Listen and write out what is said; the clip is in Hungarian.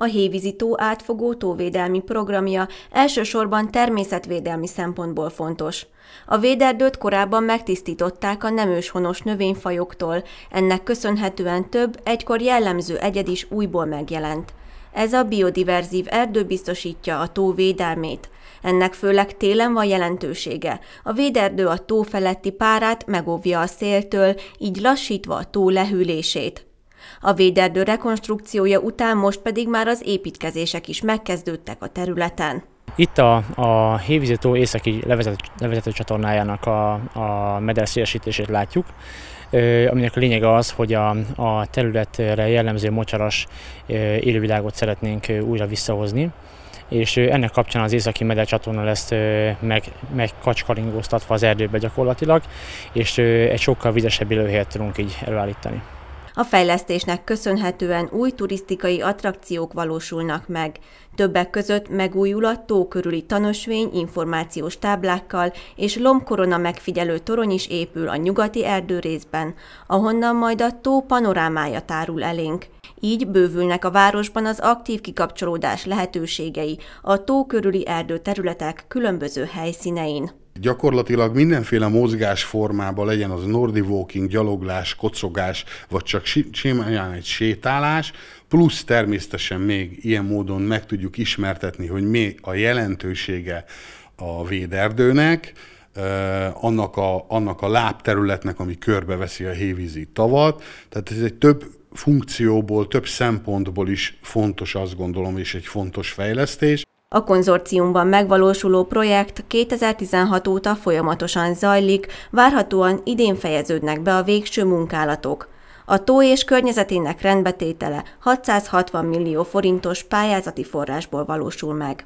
A hévizitó átfogó tóvédelmi programja elsősorban természetvédelmi szempontból fontos. A véderdőt korábban megtisztították a nem őshonos növényfajoktól, ennek köszönhetően több, egykor jellemző egyed is újból megjelent. Ez a biodiverzív erdő biztosítja a tó védelmét. Ennek főleg télen van jelentősége. A véderdő a tó feletti párát megóvja a széltől, így lassítva a tó lehűlését. A véderdő rekonstrukciója után most pedig már az építkezések is megkezdődtek a területen. Itt a, a Hévizitó északi levezető, levezető csatornájának a, a meder szélesítését látjuk, aminek a lényege az, hogy a, a területre jellemző mocsaras élővilágot szeretnénk újra visszahozni és ennek kapcsán az északi csatorna lesz meg, megkacskaringóztatva az erdőbe gyakorlatilag, és egy sokkal vizesebb élőhelyet tudunk így előállítani. A fejlesztésnek köszönhetően új turisztikai attrakciók valósulnak meg. Többek között megújul a tó körüli tanösvény információs táblákkal, és lombkorona megfigyelő torony is épül a nyugati erdőrészben, ahonnan majd a tó panorámája tárul elénk. Így bővülnek a városban az aktív kikapcsolódás lehetőségei a tó körüli területek különböző helyszínein gyakorlatilag mindenféle mozgásformában, legyen az nordi walking, gyaloglás, kocogás, vagy csak simán egy sétálás, plusz természetesen még ilyen módon meg tudjuk ismertetni, hogy mi a jelentősége a véderdőnek, annak a, annak a lábterületnek, ami körbeveszi a hévízi tavat. Tehát ez egy több funkcióból, több szempontból is fontos, azt gondolom, és egy fontos fejlesztés. A konzorciumban megvalósuló projekt 2016 óta folyamatosan zajlik, várhatóan idén fejeződnek be a végső munkálatok. A tó és környezetének rendbetétele 660 millió forintos pályázati forrásból valósul meg.